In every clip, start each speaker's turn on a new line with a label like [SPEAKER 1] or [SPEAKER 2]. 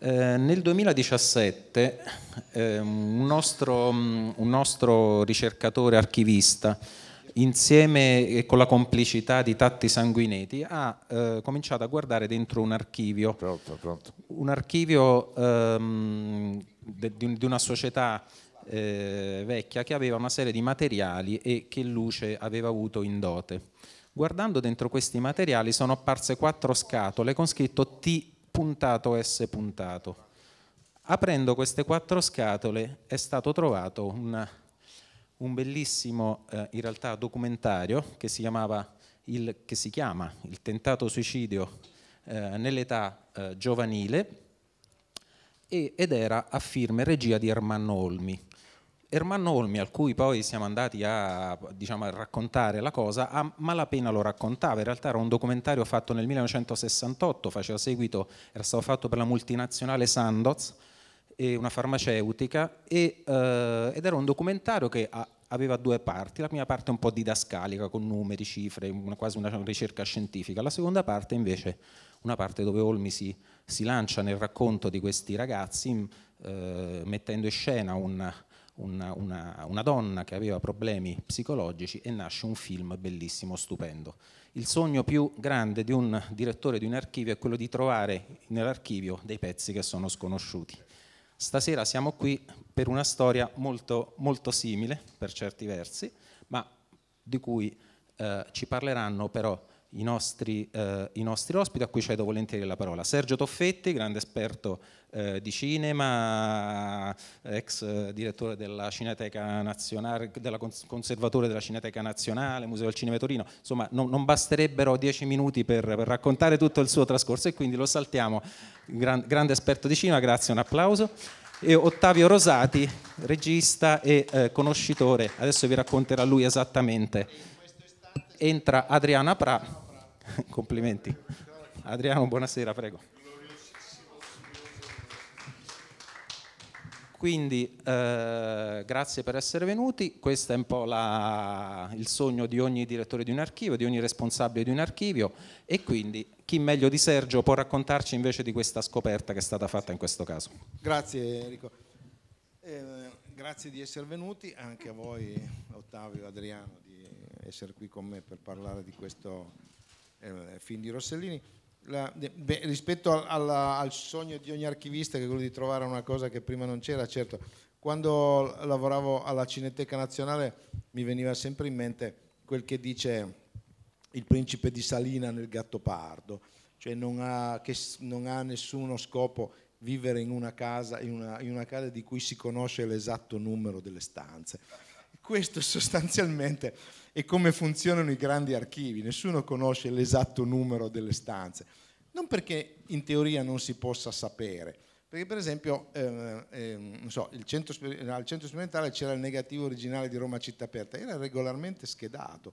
[SPEAKER 1] Eh, nel 2017 eh, un, nostro, mm, un, nostro, ricercatore archivista, insieme e con la complicità di Tatti Sanguineti, ha eh, cominciato a guardare dentro un archivio, pronto, pronto. un archivio ehm, di, di, una società eh, vecchia che aveva una serie di materiali e che Luce aveva avuto in dote. Guardando dentro questi materiali sono apparse quattro scatole con scritto T puntato S puntato. Aprendo queste quattro scatole è stato trovato una, un bellissimo, eh, in realtà, documentario che si, il, che si, chiama Il tentato suicidio eh, nell'età eh, giovanile ed era a firme regia di Ermanno Olmi. Ermanno Olmi, al cui poi siamo andati a, diciamo, a, raccontare la cosa, a malapena lo raccontava, in realtà era un documentario fatto nel 1968, faceva seguito, era stato fatto per la multinazionale Sandoz, una farmaceutica, e, eh, ed era un documentario che a, aveva due parti, la prima parte un po' didascalica con numeri, cifre, una, quasi una ricerca scientifica, la seconda parte invece una parte dove Olmi si, si lancia nel racconto di questi ragazzi eh, mettendo in scena un una, una, una donna che aveva problemi psicologici e nasce un film bellissimo, stupendo. Il sogno più grande di un direttore di un archivio è quello di trovare nell'archivio dei pezzi che sono sconosciuti. Stasera siamo qui per una storia molto, molto simile per certi versi, ma di cui eh, ci parleranno però i nostri, eh, i nostri, ospiti, a cui cedo volentieri la parola. Sergio Toffetti, grande esperto eh, di cinema, ex eh, direttore della Cineteca Nazionale, della conservatore della Cineteca Nazionale, Museo del Cinema Torino, insomma non, non basterebbero dieci minuti per, per, raccontare tutto il suo trascorso e quindi lo saltiamo. Gran, grande esperto di cinema, grazie, un applauso. E Ottavio Rosati, regista e eh, conoscitore, adesso vi racconterà lui esattamente. Entra Adriana Pra Complimenti. Adriano, buonasera, prego. Quindi eh, grazie per essere venuti, questo è un po' la, il sogno di ogni direttore di un archivio, di ogni responsabile di un archivio e quindi chi meglio di Sergio può raccontarci invece di questa scoperta che è stata fatta in questo caso.
[SPEAKER 2] Grazie Enrico, eh, grazie di essere venuti, anche a voi Ottavio, e Adriano, di essere qui con me per parlare di questo eh, film di Rossellini, la, beh, rispetto al, alla, al, sogno di ogni archivista che è quello di trovare una cosa che prima non c'era, certo, quando lavoravo alla Cineteca Nazionale mi veniva sempre in mente quel che dice il principe di Salina nel gatto pardo, cioè non ha, che non ha nessuno scopo vivere in una, casa, in, una, in una casa di cui si conosce l'esatto numero delle stanze. Questo sostanzialmente e come funzionano i grandi archivi, nessuno conosce l'esatto numero delle stanze, non perché in teoria non si possa sapere, perché per esempio eh, eh, so, centro, al centro sperimentale c'era il negativo originale di Roma Città Aperta, era regolarmente schedato,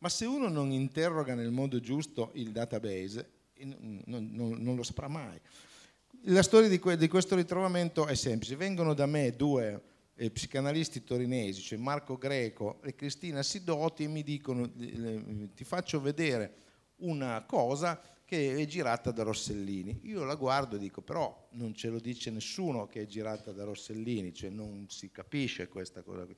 [SPEAKER 2] ma se uno non interroga nel modo giusto il database non, non, non lo saprà mai. La storia di, que, di questo ritrovamento è semplice, vengono da me due eh, psicanalisti torinesi, cioè Marco Greco e Cristina Sidoti, e mi dicono eh, eh, ti faccio vedere una cosa che è girata da Rossellini. Io la guardo e dico però non ce lo dice nessuno che è girata da Rossellini, cioè non si capisce questa cosa qui.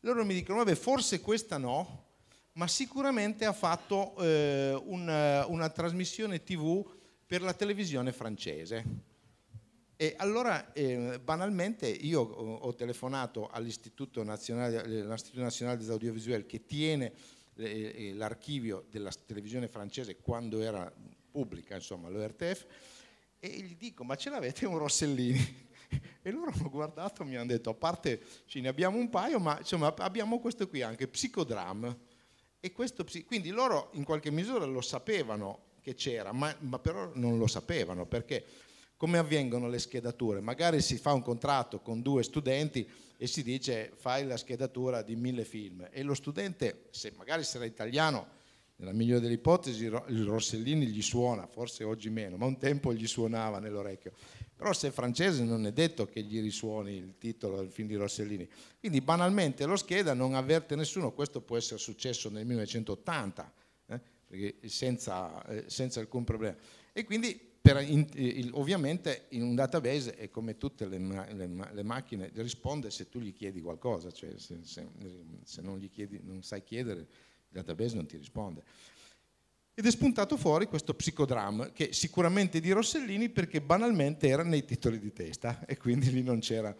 [SPEAKER 2] Loro mi dicono vabbè forse questa no, ma sicuramente ha fatto eh, una, una trasmissione tv per la televisione francese e allora eh, banalmente io ho telefonato all'Istituto Nazionale, Nazionale dell'Audiovisuale che tiene eh, eh l'archivio della televisione francese quando era pubblica, insomma, l'ORTF, e gli dico ma ce l'avete un Rossellini? e loro hanno guardato e mi hanno detto a parte ce ne abbiamo un paio ma insomma abbiamo questo qui anche psicodram e questo quindi loro in qualche misura lo sapevano che c'era ma, ma però non lo sapevano perché come avvengono le schedature? Magari si fa un contratto con due studenti e si dice fai la schedatura di mille film e lo studente, se magari sarà italiano, nella migliore delle ipotesi il Rossellini gli suona, forse oggi meno, ma un tempo gli suonava nell'orecchio. Però se è francese non è detto che gli risuoni il titolo del film di Rossellini. Quindi banalmente lo scheda non avverte nessuno, questo può essere successo nel 1980, eh? senza, eh, senza alcun problema. E quindi in, eh, il, ovviamente in un database è come tutte le, ma, le, le, macchine, risponde se tu gli chiedi qualcosa, cioè se, se, se non, chiedi, non sai chiedere il database non ti risponde. Ed è spuntato fuori questo psicodramma che sicuramente di Rossellini perché banalmente era nei titoli di testa e quindi lì non c'era,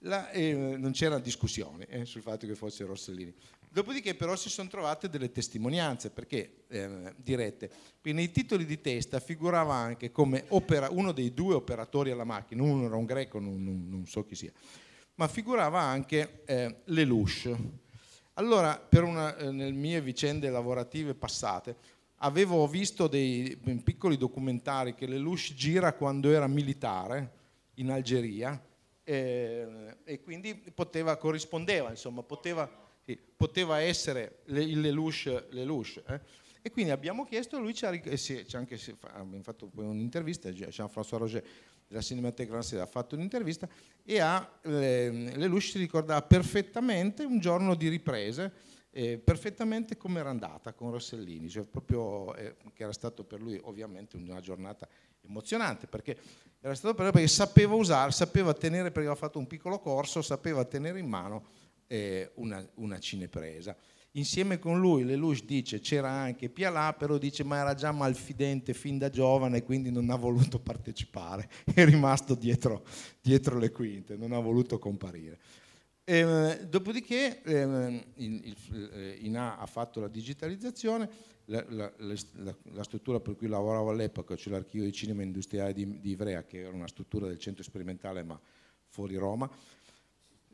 [SPEAKER 2] la, eh, non c'era discussione eh, sul fatto che fosse Rossellini. Dopodiché però si sono trovate delle testimonianze perché, eh, dirette. nei titoli di testa figurava anche come opera, uno dei due operatori alla macchina, uno era un greco, non, non, non so chi sia, ma figurava anche eh, Lelouch. Allora, una, eh, mie vicende lavorative passate, avevo visto dei mm, piccoli documentari che Lelouch gira quando era militare in Algeria e, ehm, e quindi poteva, corrispondeva, insomma, poteva sì, poteva essere Lelouch Lelouch. Eh? E quindi abbiamo chiesto, lui ci ha, sì, anche, abbiamo fatto poi un'intervista, cioè, Jean-François Roger della Cinémathèque Française ha fatto un'intervista e ha, ehm, Lelouch si ricordava perfettamente un giorno di riprese, eh, perfettamente come era andata con Rossellini, cioè proprio eh, che era stato per lui ovviamente una giornata emozionante perché era stato per lui perché sapeva usare, sapeva tenere, perché aveva fatto un piccolo corso, sapeva tenere in mano eh, una, una cinepresa. Insieme con lui Lelouch dice c'era anche Pialà, però dice ma era già malfidente fin da giovane quindi non ha voluto partecipare, è rimasto dietro, dietro le quinte, non ha voluto comparire. Ehm, ehm, eh, dopodiché eh, il, INA ha fatto la digitalizzazione, la, la, la, la struttura per cui lavoravo all'epoca, cioè l'archivio di cinema industriale di, di Ivrea, che era una struttura del centro sperimentale ma fuori Roma,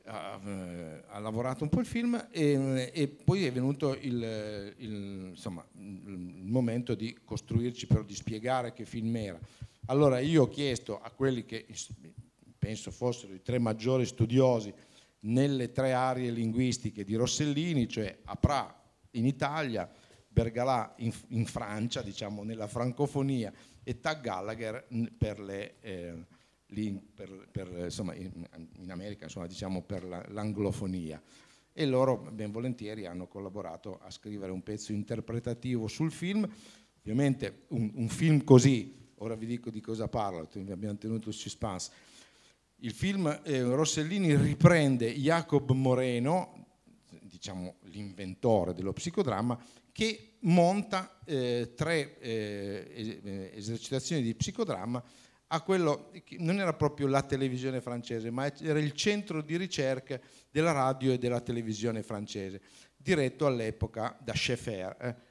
[SPEAKER 2] ha, eh, ha, lavorato un po' il film e, e poi è venuto il, il, insomma, il, momento di costruirci, però di spiegare che film era. Allora io ho chiesto a quelli che penso fossero i tre maggiori studiosi nelle tre aree linguistiche di Rossellini, cioè Apra in Italia, Bergalà in, in Francia, diciamo nella francofonia, e Tag Gallagher per le... Eh, lì per, per, insomma, in, in, America insomma, diciamo per l'anglofonia. e loro ben volentieri hanno collaborato a scrivere un pezzo interpretativo sul film. Ovviamente un, un film così, ora vi dico di cosa parlo, abbiamo tenuto il suspense. Il film eh, Rossellini riprende Jacob Moreno, diciamo l'inventore dello psicodramma, che monta eh, tre eh, eh esercitazioni di psicodramma a quello che non era proprio la televisione francese, ma era il centro di ricerca della radio e della televisione francese, diretto all'epoca da Schaeffer, eh,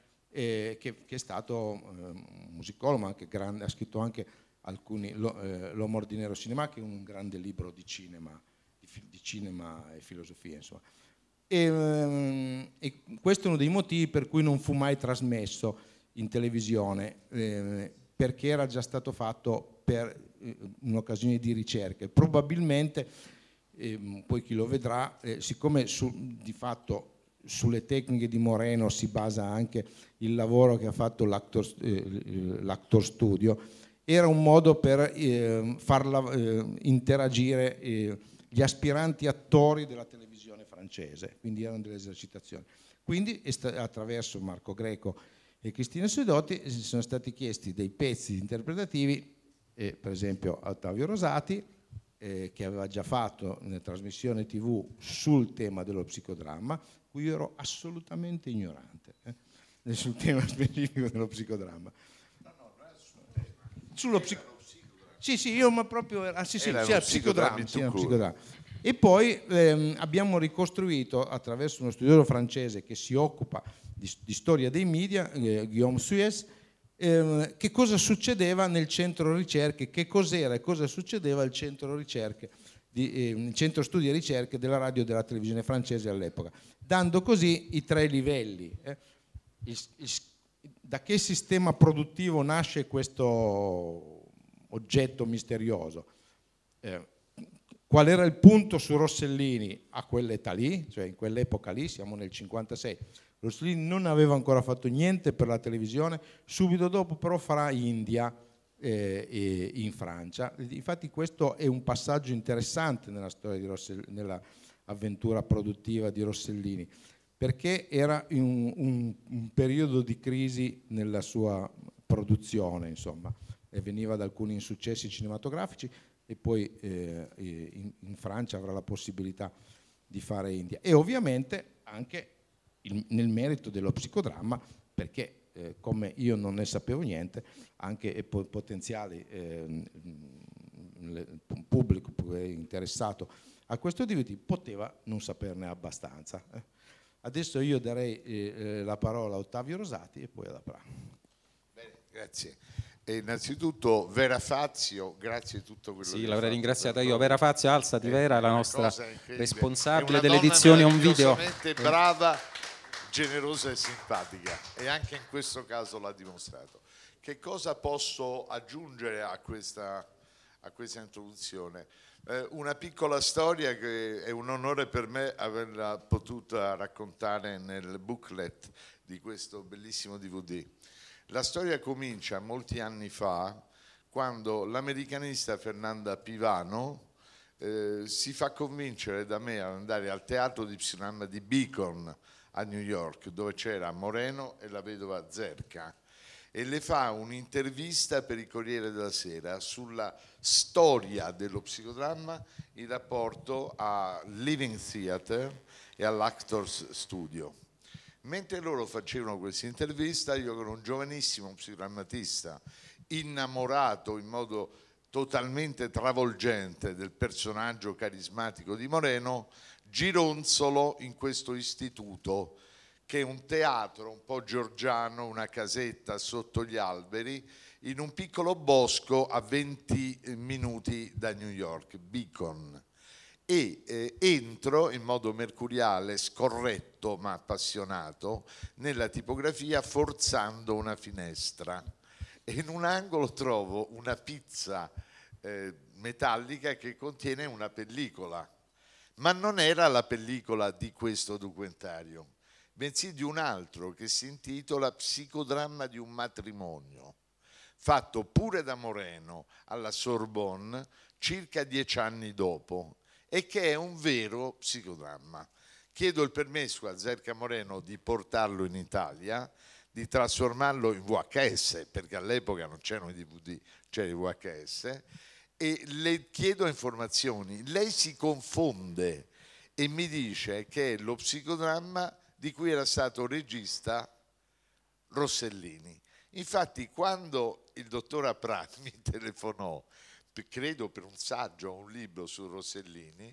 [SPEAKER 2] eh, che, che, è stato eh, un eh, musicologo, anche grande, ha scritto anche alcuni, lo, eh, L'Homme Ordinario Cinema, che è un grande libro di cinema, di, di cinema e filosofia, insomma. E, ehm, e, questo è uno dei motivi per cui non fu mai trasmesso in televisione, eh, perché era già stato fatto per eh, un'occasione di ricerche. Probabilmente, eh, poi chi lo vedrà, eh, siccome su, di fatto sulle tecniche di Moreno si basa anche il lavoro che ha fatto l'Actor eh, Studio, era un modo per ehm, farla eh, interagire gli aspiranti attori della televisione francese, quindi erano delle esercitazioni. Quindi attraverso Marco Greco e Cristina Sudotti si sono stati chiesti dei pezzi interpretativi e per esempio Ottavio Rosati eh, che aveva già fatto una trasmissione tv sul tema dello psicodramma, cui io ero assolutamente ignorante eh, sul tema specifico dello psicodramma. Sullo psico- sì, sì, io ma proprio ah, sì, sì, era sì, psicodramma, psicodramma. E poi ehm, abbiamo ricostruito attraverso uno studioso francese che si occupa di, di storia dei media, eh, Guillaume Suez, Ehm, che cosa succedeva nel centro ricerche, che cos'era e cosa succedeva al centro ricerche, di, eh, centro studi e ricerche della radio e della televisione francese all'epoca, dando così i tre livelli. Eh. Il, il, da che sistema produttivo nasce questo oggetto misterioso? Eh, qual era il punto su Rossellini a quell'età lì, cioè in quell'epoca lì, siamo nel 56, Rossellini non aveva ancora fatto niente per la televisione, subito dopo però farà India eh, e in Francia. Infatti questo è un passaggio interessante nella storia di Rossellini, nell'avventura produttiva di Rossellini, perché era un, un, un periodo di crisi nella sua produzione, insomma, e veniva da alcuni insuccessi cinematografici e poi eh, in, in Francia avrà la possibilità di fare India. E ovviamente anche il, nel merito dello psicodramma perché eh, come io non ne sapevo niente, anche eh, potenziali ehm, eh, pubblico interessato a questo DVD poteva non saperne abbastanza. Eh. Adesso io darei eh, eh, la parola a Ottavio Rosati e poi alla Pra.
[SPEAKER 3] Bene, grazie. E innanzitutto Vera Fazio, grazie a tutto quello sì, che Sì,
[SPEAKER 1] l'avrei ringraziata io. Vera Fazio, alzati Vera, la nostra responsabile delle edizioni Un Video.
[SPEAKER 3] brava generosa e simpatica e anche in questo caso l'ha dimostrato. Che cosa posso aggiungere a questa, a questa introduzione? Eh, una piccola storia che è un onore per me averla potuta raccontare nel booklet di questo bellissimo DVD. La storia comincia molti anni fa quando l'americanista Fernanda Pivano, eh, si fa convincere da me ad andare al teatro di Psinanna di Beacon a New York dove c'era Moreno e la vedova Zerka e le fa un'intervista per il Corriere della Sera sulla storia dello psicodramma in rapporto a Living Theater e all'Actors Studio. Mentre loro facevano questa intervista, io ero un giovanissimo psicodrammatista, innamorato in modo totalmente travolgente del personaggio carismatico di Moreno, gironzolo in questo istituto che è un teatro un po' giorgiano, una casetta sotto gli alberi, in un piccolo bosco a 20 eh, minuti da New York, Beacon. E eh, entro in modo mercuriale, scorretto ma appassionato, nella tipografia forzando una finestra e in un angolo trovo una pizza eh, metallica che contiene una pellicola, ma non era la pellicola di questo documentario, bensì di un altro che si intitola Psicodramma di un matrimonio, fatto pure da Moreno alla Sorbonne circa dieci anni dopo e che è un vero psicodramma. Chiedo il permesso a Zerca Moreno di portarlo in Italia di trasformarlo in VHS, perché all'epoca non c'erano i DVD, c'era il VHS, e le chiedo informazioni. Lei si confonde e mi dice che è lo psicodramma di cui era stato regista Rossellini. Infatti quando il dottor Aprat mi telefonò, credo per un saggio o un libro su Rossellini,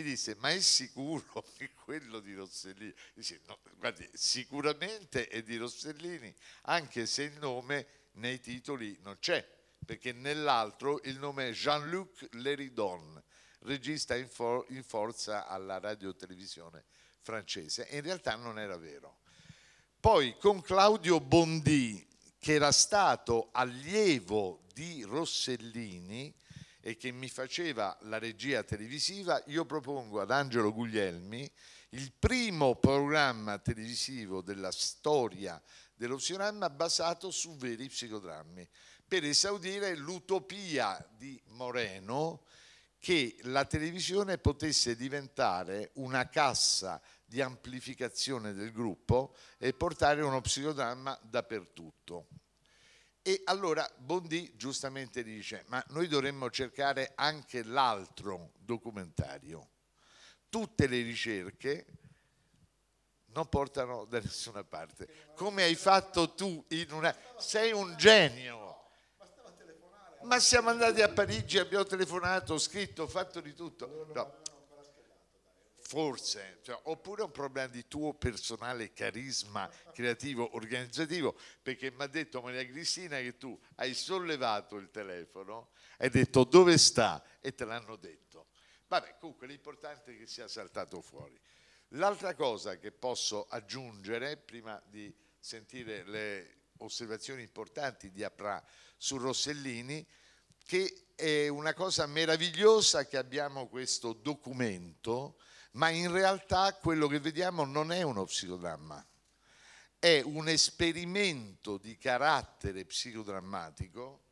[SPEAKER 3] mi disse ma è sicuro che quello di Rossellini? Dice, no, guardi, sicuramente è di Rossellini, anche se il nome nei titoli non c'è, perché nell'altro il nome è Jean-Luc Leridon, regista in, for in forza alla radiotelevisione francese, e in realtà non era vero. Poi con Claudio Bondi, che era stato allievo di Rossellini, e che mi faceva la regia televisiva, io propongo ad Angelo Guglielmi il primo programma televisivo della storia dello psiodramma basato su veri psicodrammi, per esaudire l'utopia di Moreno che la televisione potesse diventare una cassa di amplificazione del gruppo e portare uno psicodramma dappertutto. E allora Bondi giustamente dice, ma noi dovremmo cercare anche l'altro documentario. Tutte le ricerche non portano da nessuna parte. Come hai fatto tu in una... Sei un genio. Ma siamo andati a Parigi, abbiamo telefonato, scritto, fatto di tutto. No forse, cioè, oppure è un problema di tuo personale carisma creativo, organizzativo, perché mi ha detto Maria Cristina che tu hai sollevato il telefono, hai detto dove sta e te l'hanno detto. Vabbè, comunque l'importante è che sia saltato fuori. L'altra cosa che posso aggiungere, prima di sentire le osservazioni importanti di Apra su Rossellini, che è una cosa meravigliosa che abbiamo questo documento ma in realtà quello che vediamo non è uno psicodramma, è un esperimento di carattere psicodrammatico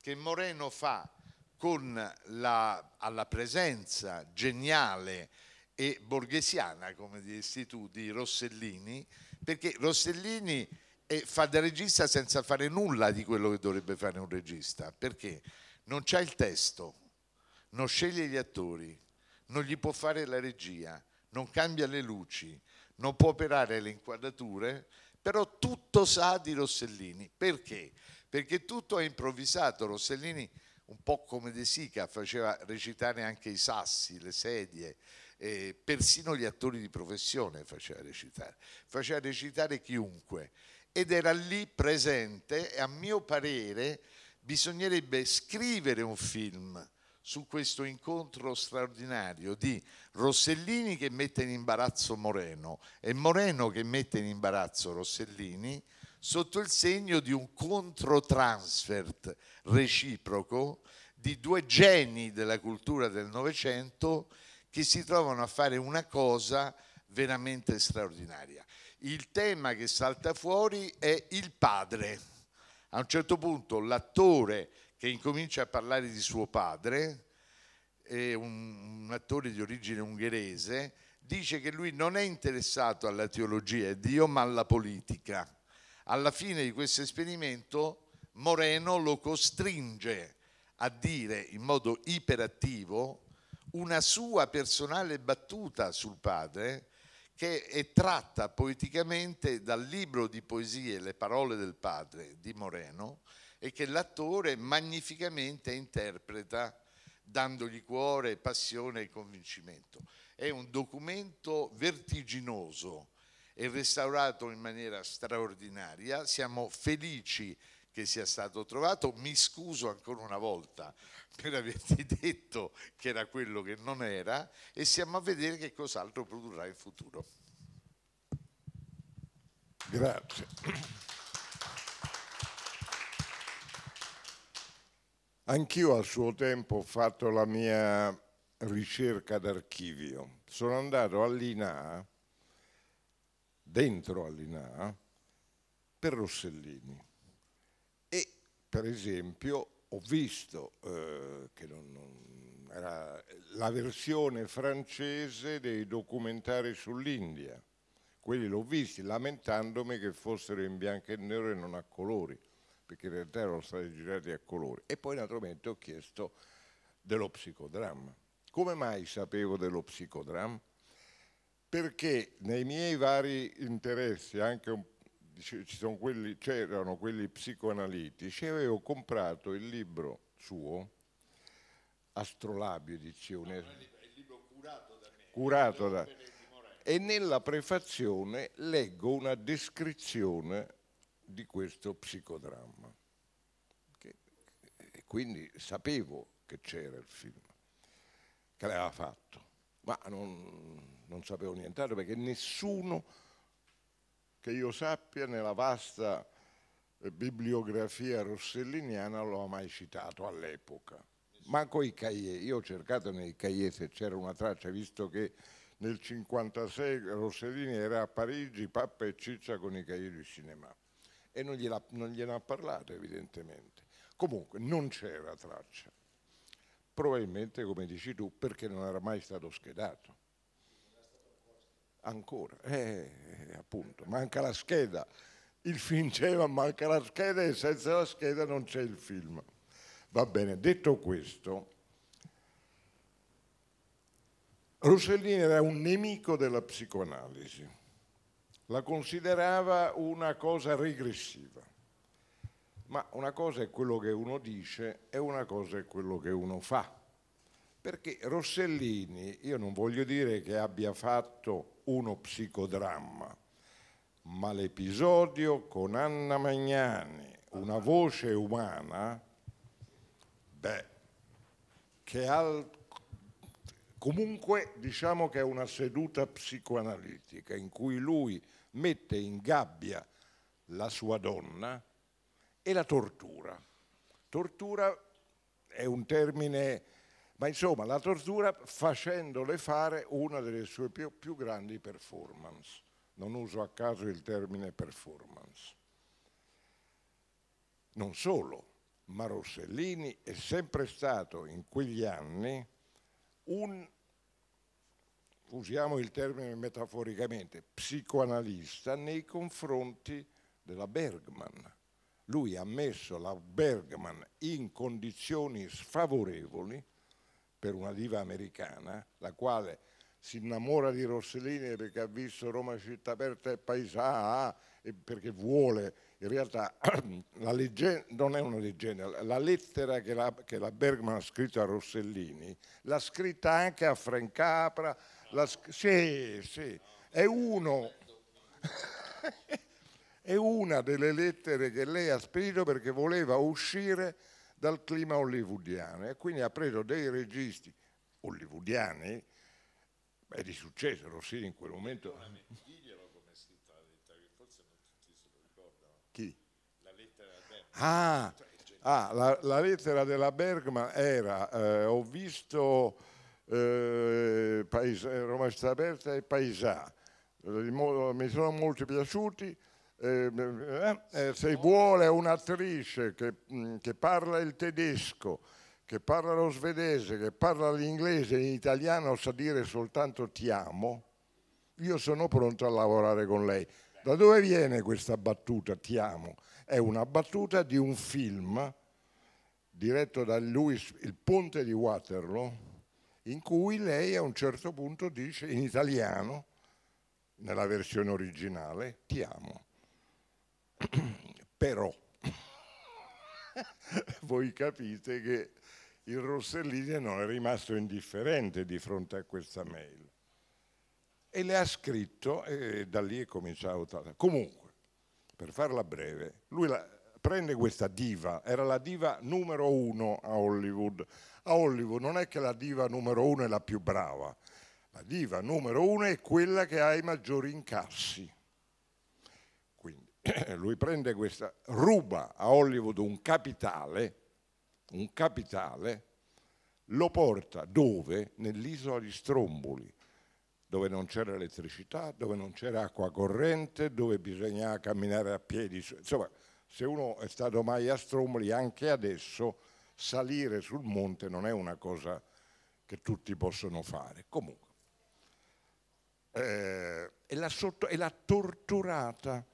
[SPEAKER 3] che Moreno fa con la, alla presenza geniale e borghesiana, come dissi tu, di Rossellini, perché Rossellini è, fa da regista senza fare nulla di quello che dovrebbe fare un regista, perché non c'è il testo, non sceglie gli attori, non gli può fare la regia, non cambia le luci, non può operare le inquadrature, però tutto sa di Rossellini. Perché? Perché tutto è improvvisato. Rossellini, un po' come De Sica, faceva recitare anche i sassi, le sedie, eh, persino gli attori di professione faceva recitare, faceva recitare chiunque. Ed era lì presente e a mio parere bisognerebbe scrivere un film su questo incontro straordinario di Rossellini che mette in imbarazzo Moreno e Moreno che mette in imbarazzo Rossellini sotto il segno di un controtransfert reciproco di due geni della cultura del Novecento che si trovano a fare una cosa veramente straordinaria. Il tema che salta fuori è il padre. A un certo punto l'attore che incomincia a parlare di suo padre, è un, un attore di origine ungherese, dice che lui non è interessato alla teologia e Dio ma alla politica. Alla fine di questo esperimento Moreno lo costringe a dire in modo iperattivo una sua personale battuta sul padre che è tratta poeticamente dal libro di poesie Le parole del padre di Moreno e che l'attore magnificamente interpreta dandogli cuore, passione e convincimento. È un documento vertiginoso e restaurato in maniera straordinaria. Siamo felici che sia stato trovato. Mi scuso ancora una volta per averti detto che era quello che non era e siamo a vedere che cos'altro produrrà in futuro.
[SPEAKER 4] Grazie. Anch'io al suo tempo ho fatto la mia ricerca d'archivio. Sono andato all'INA, dentro all'INA, per Rossellini. E per esempio ho visto eh, che non, non era la versione francese dei documentari sull'India. Quelli l'ho visti lamentandomi che fossero in bianco e nero e non a colori perché in realtà erano stati girati a colori. E poi naturalmente ho chiesto dello psicodramma. Come mai sapevo dello psicodramma? Perché nei miei vari interessi, anche un c'erano quelli, quelli psicoanalitici, avevo comprato il libro suo, Astrolabio edizione, no, il libro curato da me, curato da, e nella prefazione leggo una descrizione di questo psicodramma. Che, e quindi sapevo che c'era il film, che l'aveva fatto, ma non, non sapevo nient'altro perché nessuno che io sappia nella vasta bibliografia rosselliniana lo ha mai citato all'epoca. Manco i Cahiers, io ho cercato nei Cahiers se c'era una traccia, visto che nel 1956 Rossellini era a Parigi, pappa e ciccia con i Cahiers di cinema e non gliela, non gliela ha parlato evidentemente. Comunque non c'era traccia, probabilmente come dici tu perché non era mai stato schedato. Ancora, eh, eh appunto, manca la scheda. Il film c'era, manca la scheda e senza la scheda non c'è il film. Va bene, detto questo, Rossellini era un nemico della psicoanalisi la considerava una cosa regressiva. Ma una cosa è quello che uno dice e una cosa è quello che uno fa. Perché Rossellini, io non voglio dire che abbia fatto uno psicodramma, ma l'episodio con Anna Magnani, una voce umana, beh, che al... comunque diciamo che è una seduta psicoanalitica in cui lui mette in gabbia la sua donna e la tortura. Tortura è un termine, ma insomma la tortura facendole fare una delle sue più, più grandi performance. Non uso a caso il termine performance. Non solo, ma Rossellini è sempre stato in quegli anni un usiamo il termine metaforicamente, psicoanalista nei confronti della Bergman. Lui ha messo la Bergman in condizioni sfavorevoli per una diva americana, la quale si innamora di Rossellini perché ha visto Roma città aperta e paesà e perché vuole, in realtà la leggenda, non è una leggenda, la lettera che la, che la Bergman ha scritto a Rossellini l'ha scritta anche a Frank Capra, la, sì, sì, è uno. è una delle lettere che lei ha scritto perché voleva uscire dal clima hollywoodiano e quindi ha preso dei registi hollywoodiani beh, di successo, Rossini in quel momento...
[SPEAKER 3] Diglielo come è scritta la lettera, che forse non tutti se lo ricordano. Chi? La lettera della Bergman.
[SPEAKER 4] Ah, cioè, ah la, la, lettera della Bergman era, eh, ho visto eh, Paesa, eh, Roma Città Aperta e Paesà. Mi sono molto piaciuti. Eh, eh, eh, se vuole un'attrice che, mm, che, parla il tedesco, che parla lo svedese, che parla l'inglese e in italiano sa dire soltanto ti amo, io sono pronto a lavorare con lei. Da dove viene questa battuta ti amo? È una battuta di un film diretto da lui, Il Ponte di Waterloo, in cui lei a un certo punto dice in italiano, nella versione originale, ti amo. Però voi capite che il Rossellini non è rimasto indifferente di fronte a questa mail e le ha scritto e da lì è cominciato. Comunque, per farla breve, lui la, prende questa diva, era la diva numero uno a Hollywood, a Hollywood non è che la diva numero uno è la più brava, la diva numero uno è quella che ha i maggiori incassi. Quindi lui prende questa, ruba a Hollywood un capitale, un capitale, lo porta dove? Nell'isola di Stromboli, dove non c'era elettricità, dove non c'era acqua corrente, dove bisognava camminare a piedi. Insomma, se uno è stato mai a Stromboli, anche adesso salire sul monte non è una cosa che tutti possono fare. Comunque, eh, e, l'ha sotto, e l'ha torturata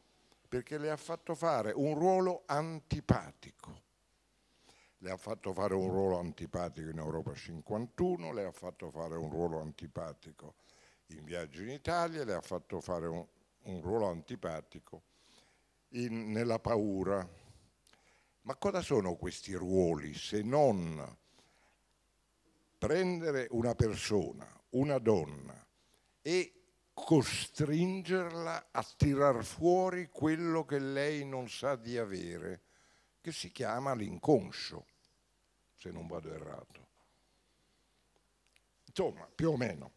[SPEAKER 4] perché le ha fatto fare un ruolo antipatico. Le ha fatto fare un ruolo antipatico in Europa 51, le ha fatto fare un ruolo antipatico in Viaggio in Italia, le ha fatto fare un, un ruolo antipatico in, nella paura ma cosa sono questi ruoli se non prendere una persona, una donna e costringerla a tirar fuori quello che lei non sa di avere, che si chiama l'inconscio, se non vado errato. Insomma, più o meno,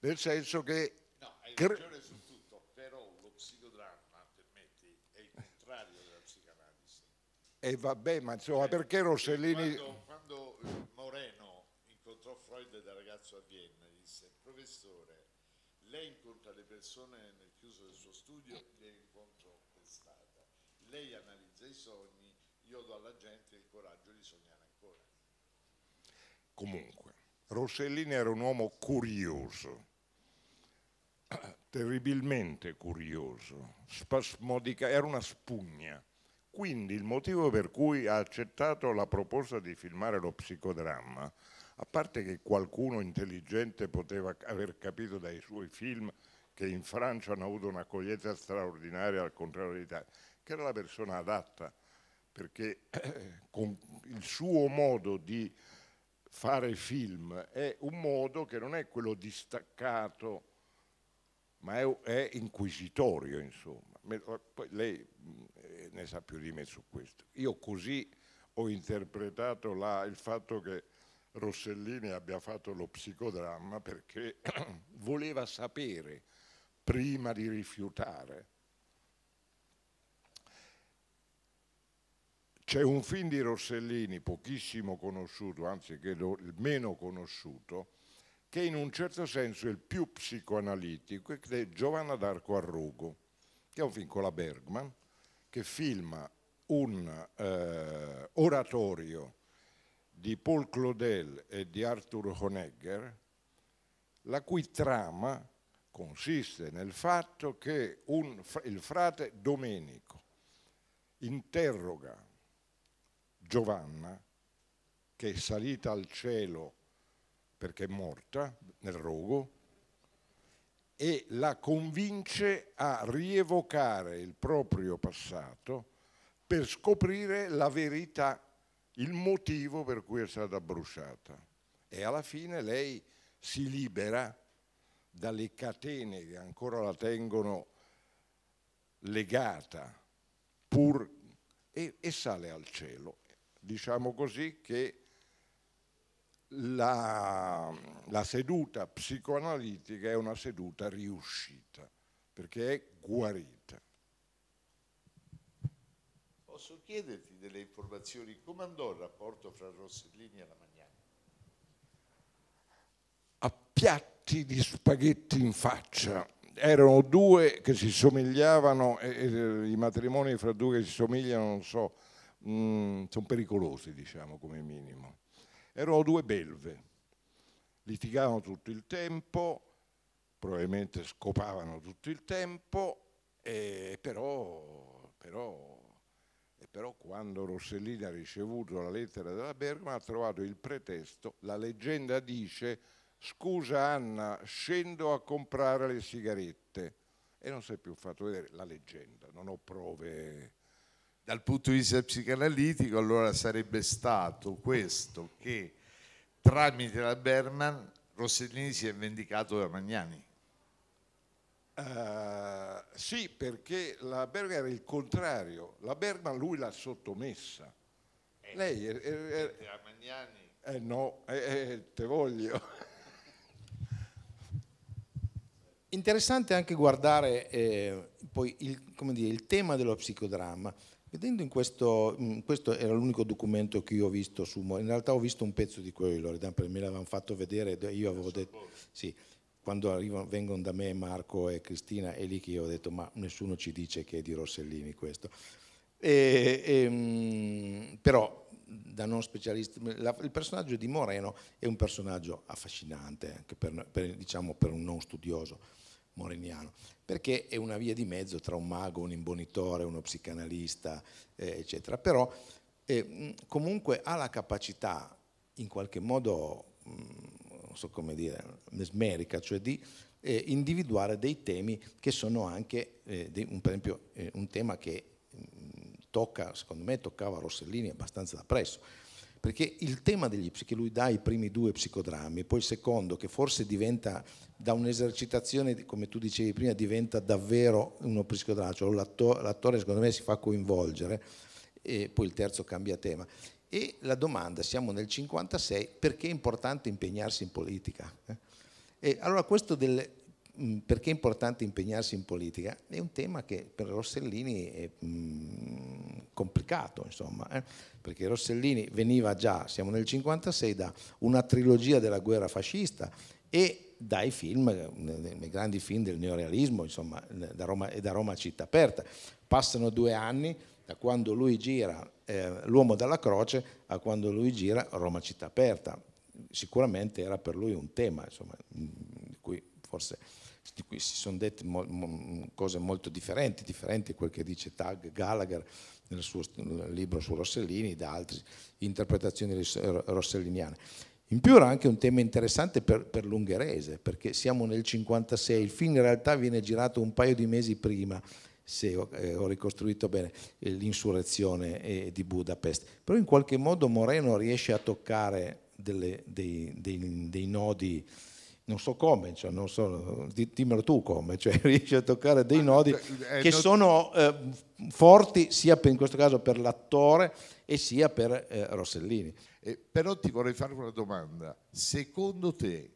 [SPEAKER 4] nel senso che...
[SPEAKER 3] No, hai ragione su
[SPEAKER 4] E vabbè, ma insomma, eh, perché Rossellini...
[SPEAKER 3] Quando, quando, eh, Moreno incontrò Freud da ragazzo a Vienna, disse, professore, lei incontra le persone nel chiuso del suo studio, le incontro testata. Lei analizza i sogni, io do alla gente il coraggio di sognare ancora.
[SPEAKER 4] Comunque, Rossellini era un uomo curioso, terribilmente curioso, spasmodica, era una spugna. Quindi il motivo per cui ha accettato la proposta di filmare lo psicodramma, a parte che qualcuno intelligente poteva aver capito dai suoi film che in Francia hanno avuto un'accoglienza straordinaria al contrario dell'Italia, che era la persona adatta, perché eh, con il suo modo di fare film è un modo che non è quello distaccato, ma è, è inquisitorio, insomma poi lei mm, ne sa più di me su questo. Io così ho interpretato la, il fatto che Rossellini abbia fatto lo psicodramma perché voleva sapere prima di rifiutare. C'è un film di Rossellini pochissimo conosciuto, anzi credo il meno conosciuto, che in un certo senso è il più psicoanalitico, ed è Giovanna d'Arco a Rugo che è un film con la Bergman, che filma un eh, oratorio di Paul Claudel e di Arthur Honegger, la cui trama consiste nel fatto che un, il frate Domenico interroga Giovanna, che è salita al cielo perché è morta nel rogo, e la convince a rievocare il proprio passato per scoprire la verità, il motivo per cui è stata bruciata. E alla fine lei si libera dalle catene che ancora la tengono legata pur, e, e sale al cielo. Diciamo così che la, la seduta psicoanalitica è una seduta riuscita, perché è guarita.
[SPEAKER 3] Posso chiederti delle informazioni, come andò il rapporto fra Rossellini e la Magnani?
[SPEAKER 4] A piatti di spaghetti in faccia. Erano due che si somigliavano, e, e, i matrimoni fra due che si somigliano, non so, mm, sono pericolosi, diciamo, come minimo erano due belve. Litigavano tutto il tempo, probabilmente scopavano tutto il tempo, e però, però, e però quando Rossellini ha ricevuto la lettera della Bergman ha trovato il pretesto, la leggenda dice scusa Anna, scendo a comprare le sigarette e non si
[SPEAKER 3] è più fatto vedere la leggenda, non ho prove dal punto di vista psicanalitico allora sarebbe stato questo che tramite la Berman Rossellini si è vendicato da Magnani.
[SPEAKER 2] Uh,
[SPEAKER 4] sì, perché la Berman era il contrario, la Berman lui l'ha sottomessa. Eh, Lei è, era,
[SPEAKER 3] era Magnani.
[SPEAKER 4] Eh no, eh, eh, te voglio.
[SPEAKER 2] Interessante anche guardare eh, poi il, dire, il tema dello psicodramma Vedendo in questo, mm, questo era l'unico documento che io ho visto su, in realtà ho visto un pezzo di quello di Loredan, perché me l'avevano fatto vedere, io avevo detto, sì, quando arrivano, vengono da me Marco e Cristina, è lì che io ho detto, ma nessuno ci dice che è di Rossellini questo. E, e, mm, però da non specialisti, la, il personaggio di Moreno è un personaggio affascinante anche per, per, diciamo, per un non studioso moreniano, perché è una via di mezzo tra un mago, un imbonitore, uno psicanalista, eh, eccetera. Però eh, comunque ha la capacità, in qualche modo, mh, non so come dire, mesmerica, cioè di eh, individuare dei temi che sono anche, eh, de, un, per esempio, eh, un tema che mh, tocca, secondo me toccava Rossellini abbastanza da presso, perché il tema degli che lui dà i primi due psicodrammi, poi il secondo che forse diventa da un'esercitazione, come tu dicevi prima, diventa davvero uno psicodramma, cioè l'attore, l'attore secondo me si fa coinvolgere e poi il terzo cambia tema. E la domanda, siamo nel 56, perché è importante impegnarsi in politica? Eh? E allora questo del mm, perché è importante impegnarsi in politica è un tema che per Rossellini è, mm, complicato, insomma, eh? perché Rossellini veniva già, siamo nel 1956, da una trilogia della guerra fascista e dai film, eh, nei grandi film del neorealismo, insomma, eh, da Roma, e da Roma a città aperta. Passano due anni da quando lui gira eh, L'uomo dalla croce a quando lui gira Roma città aperta. Sicuramente era per lui un tema, insomma, mm, di cui forse di cui si sono dette mo, mo, cose molto differenti, differenti a quel che dice Tag Gallagher nel suo libro su Rossellini, da altre interpretazioni rosselliniane. In più era anche un tema interessante per, per l'ungherese, perché siamo nel 1956, il film in realtà viene girato un paio di mesi prima, se ho, eh, ho ricostruito bene, eh, l'insurrezione eh, di Budapest. Però in qualche modo Moreno riesce a toccare delle, dei, dei, dei nodi non so come, cioè non so, dimmelo tu come, cioè riesci a toccare dei nodi eh, eh, che sono eh, forti sia per, in questo caso per l'attore e sia per eh, Rossellini. Eh,
[SPEAKER 3] però ti vorrei fare una domanda, secondo
[SPEAKER 2] te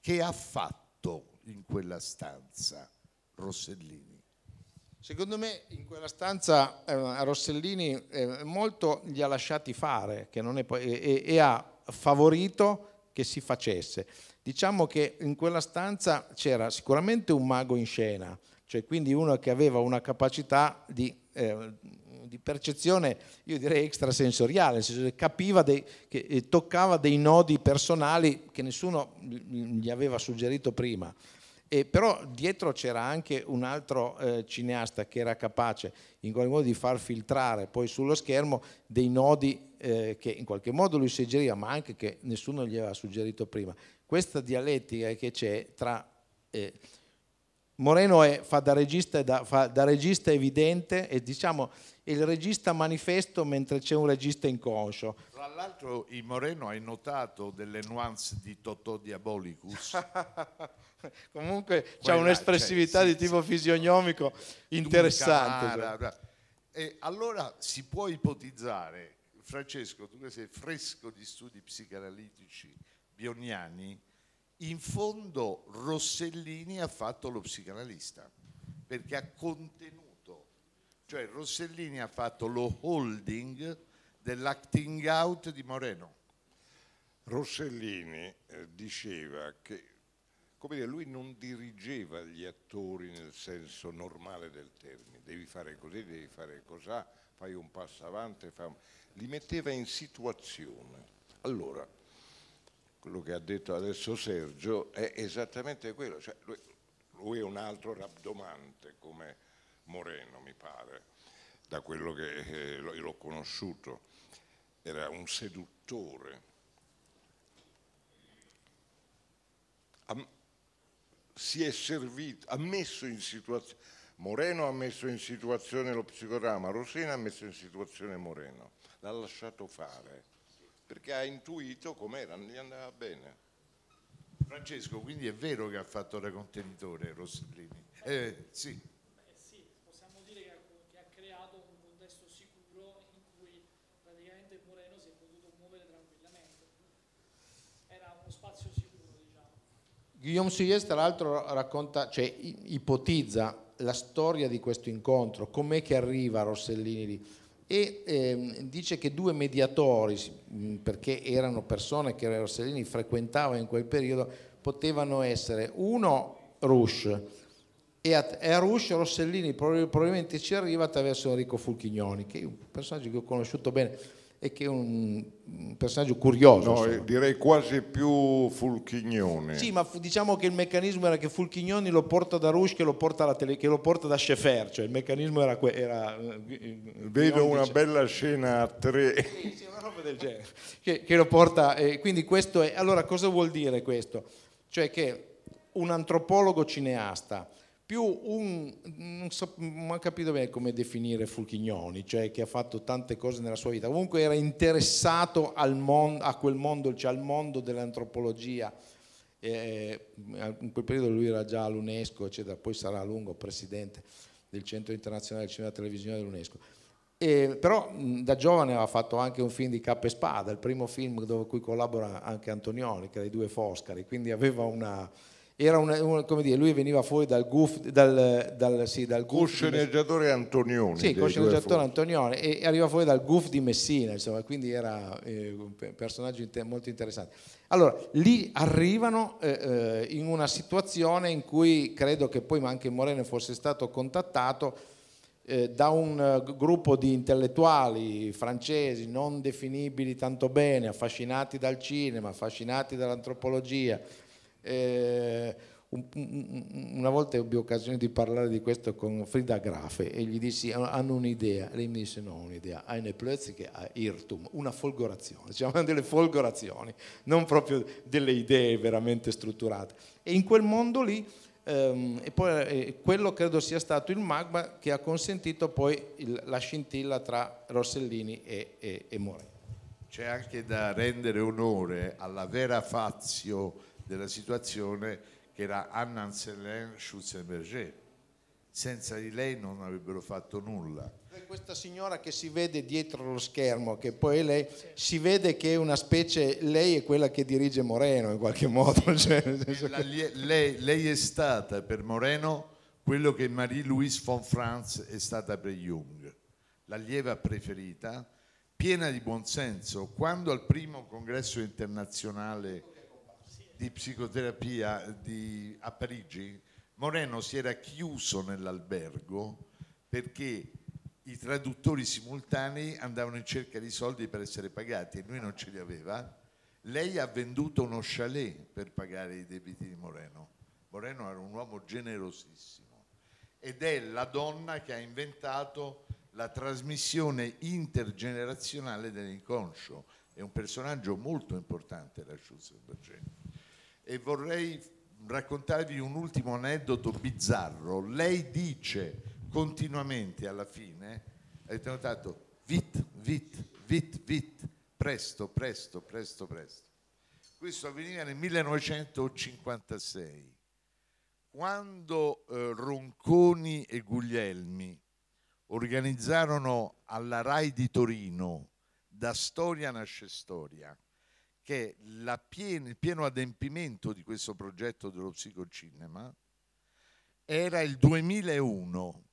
[SPEAKER 2] che ha fatto in quella stanza Rossellini? Secondo me in quella stanza eh, a Rossellini molto gli ha lasciati fare poi, e, e, e ha favorito che si facesse Diciamo che in quella stanza c'era sicuramente un mago in scena, cioè quindi uno che aveva una capacità di, eh, di percezione, io direi extrasensoriale, capiva dei, che eh, toccava dei nodi personali che nessuno gli aveva suggerito prima. E però dietro c'era anche un altro eh, cineasta che era capace in qualche modo di far filtrare poi sullo schermo dei nodi eh, che in qualche modo lui suggeriva, ma anche che nessuno gli aveva suggerito prima, questa dialettica che c'è tra... Eh, Moreno è, fa, da regista, da, fa, da regista, evidente e diciamo il regista manifesto mentre c'è un regista inconscio.
[SPEAKER 3] Tra l'altro in Moreno hai notato delle nuance di Totò
[SPEAKER 2] Diabolicus. Comunque c'è un'espressività cioè, sì, di tipo sì, fisionomico interessante. Dunca, ah,
[SPEAKER 3] e allora si può ipotizzare Francesco, tu che sei fresco di studi psicanalitici bioniani, in fondo Rossellini ha fatto lo psicanalista, perché ha contenuto, cioè Rossellini ha fatto lo holding dell'acting out di Moreno. Rossellini eh, diceva
[SPEAKER 4] che come dire, lui non dirigeva gli attori nel senso normale del termine, devi fare così, devi fare cos'ha, fai un passo avanti, fai un li metteva in situazione. Allora, quello che ha detto adesso Sergio è esattamente quello, cioè lui, lui è un altro rabdomante come Moreno mi pare, da quello che eh, l'ho conosciuto, era un seduttore. Am si è servito, ha messo in situazione, Moreno ha messo in situazione lo psicodrama, Rossini ha messo in situazione Moreno l'ha lasciato fare, perché ha intuito com'era, gli andava bene.
[SPEAKER 3] Francesco, quindi è vero che ha fatto da contenitore Rossellini? Eh, sì. Eh, possiamo dire che, ha, creato un contesto sicuro in cui praticamente Moreno si è potuto muovere tranquillamente. Era uno spazio sicuro, diciamo.
[SPEAKER 2] Guillaume Suyes, tra l'altro, racconta, cioè ipotizza la storia di questo incontro, com'è che arriva Rossellini lì e eh, dice che due mediatori, perché erano persone che Rossellini frequentava in quel periodo, potevano essere uno Rush e a, e a Rush Rossellini probabilmente ci arriva attraverso Enrico Fulchignoni, che è un personaggio che ho conosciuto bene e che è un, personaggio curioso. No,
[SPEAKER 4] direi quasi più Fulchignone. Sì,
[SPEAKER 2] ma diciamo che il meccanismo era che Fulchignone lo porta da Rush che lo porta, tele, che lo porta da Schaeffer, cioè il meccanismo era... era eh, Vedo diciamo una dice, bella scena a tre. Sì, sì, una roba del genere. che, che, lo porta... Eh, quindi questo è... Allora cosa vuol dire questo? Cioè che un antropologo cineasta più un, non, so, non ho capito bene come definire Fulchignoni, cioè che ha fatto tante cose nella sua vita, comunque era interessato mondo, a quel mondo, cioè al mondo dell'antropologia, eh, in quel periodo lui era già all'UNESCO, eccetera, poi sarà a lungo presidente del Centro Internazionale del Cinema e Televisione dell'UNESCO. E, però da giovane aveva fatto anche un film di capo e Spada, il primo film dove cui collabora anche Antonioni, che era i due Foscari, quindi aveva una, era un, una, come dire, lui veniva fuori dal goof, dal, dal, sì, dal goof sceneggiatore Antonioni. Sì, sceneggiatore Antonioni e arriva fuori dal goof di Messina, insomma, quindi era eh, un personaggio molto interessante. Allora, lì arrivano eh, eh, in una situazione in cui credo che poi anche Moreno fosse stato contattato eh, da un eh, gruppo di intellettuali francesi non definibili tanto bene, affascinati dal cinema, affascinati dall'antropologia, eh, una volta ebbi occasione di parlare di questo con Frida Grafe e gli dissi ah, hanno un'idea, lei mi disse no un'idea, eine ah, plötzliche Irtum, una folgorazione, cioè delle folgorazioni, non proprio delle idee veramente strutturate. E in quel mondo lì, ehm, poi, eh, quello credo sia stato il magma che ha consentito poi il, la scintilla tra Rossellini e, e, e Moreno.
[SPEAKER 3] C'è anche da rendere onore alla vera fazio della situazione che era Anna Anselin Schutzenberger. Senza di lei non avrebbero fatto nulla.
[SPEAKER 2] Questa signora che si vede dietro lo schermo, che poi lei, sì. si vede che è una specie, lei è quella che dirige Moreno in qualche modo. Cioè, La,
[SPEAKER 3] che... lei, lei, è stata per Moreno quello che Marie-Louise von Franz è stata per Jung, l'allieva preferita, piena di buonsenso. Quando al primo congresso internazionale di psicoterapia di, a Parigi, Moreno si era chiuso nell'albergo perché i traduttori simultanei andavano in cerca di soldi per essere pagati e lui non ce li aveva. Lei ha venduto uno chalet per pagare i debiti di Moreno. Moreno era un uomo generosissimo ed è la donna che ha inventato la trasmissione intergenerazionale dell'inconscio. È un personaggio molto importante la Schulzenberger e vorrei raccontarvi un ultimo aneddoto bizzarro. Lei dice continuamente alla fine, avete notato, vit, vit, vit, vit, presto, presto, presto, presto. Questo avveniva nel 1956, quando eh, Ronconi e Guglielmi organizzarono alla RAI di Torino, da storia nasce storia, che piena, il pieno adempimento di questo progetto dello psicocinema era il 2001.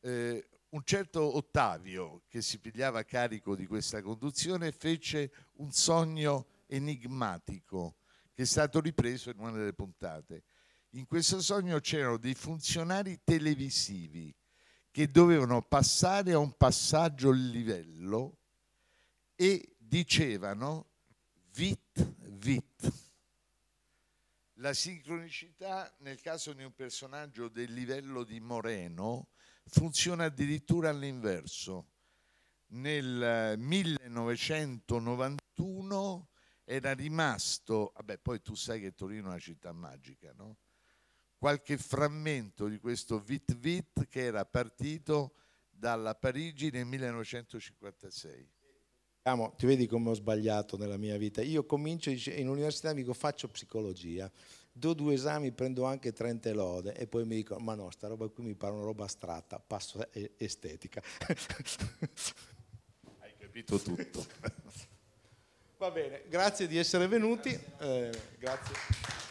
[SPEAKER 3] Eh, un certo Ottavio, che si pigliava carico di questa conduzione, fece un sogno enigmatico che è stato ripreso in una delle puntate. In questo sogno c'erano dei funzionari televisivi che dovevano passare a un passaggio livello e dicevano vit, vit. La sincronicità nel caso di un personaggio del livello di Moreno funziona addirittura all'inverso. Nel 1991 eh, era rimasto, vabbè poi tu sai che Torino è una città magica, no? qualche frammento di questo Vit Vit che era partito dalla Parigi nel 1956
[SPEAKER 2] ti vedi come ho sbagliato nella mia vita. Io comincio in università, mi dico faccio psicologia, do due esami, prendo anche 30 lode e poi mi dico ma no, sta roba qui mi pare una roba astratta, passo estetica. Hai capito tutto. Va bene, grazie di essere venuti. Grazie. Eh, grazie.